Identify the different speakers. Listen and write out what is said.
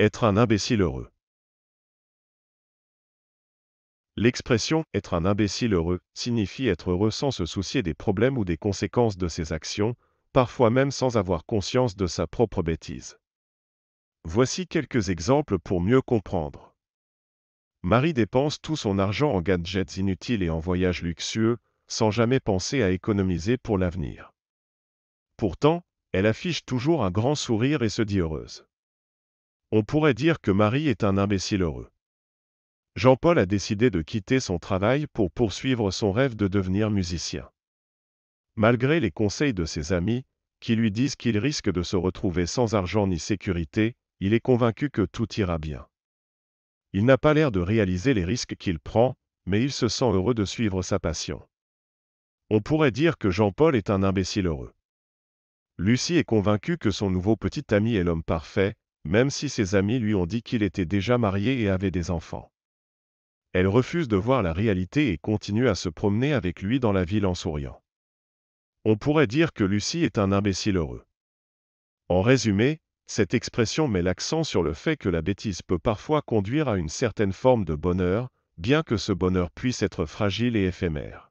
Speaker 1: Être un imbécile heureux. L'expression être un imbécile heureux signifie être heureux sans se soucier des problèmes ou des conséquences de ses actions, parfois même sans avoir conscience de sa propre bêtise. Voici quelques exemples pour mieux comprendre. Marie dépense tout son argent en gadgets inutiles et en voyages luxueux, sans jamais penser à économiser pour l'avenir. Pourtant, elle affiche toujours un grand sourire et se dit heureuse. On pourrait dire que Marie est un imbécile heureux. Jean-Paul a décidé de quitter son travail pour poursuivre son rêve de devenir musicien. Malgré les conseils de ses amis, qui lui disent qu'il risque de se retrouver sans argent ni sécurité, il est convaincu que tout ira bien. Il n'a pas l'air de réaliser les risques qu'il prend, mais il se sent heureux de suivre sa passion. On pourrait dire que Jean-Paul est un imbécile heureux. Lucie est convaincue que son nouveau petit ami est l'homme parfait, même si ses amis lui ont dit qu'il était déjà marié et avait des enfants. Elle refuse de voir la réalité et continue à se promener avec lui dans la ville en souriant. On pourrait dire que Lucie est un imbécile heureux. En résumé, cette expression met l'accent sur le fait que la bêtise peut parfois conduire à une certaine forme de bonheur, bien que ce bonheur puisse être fragile et éphémère.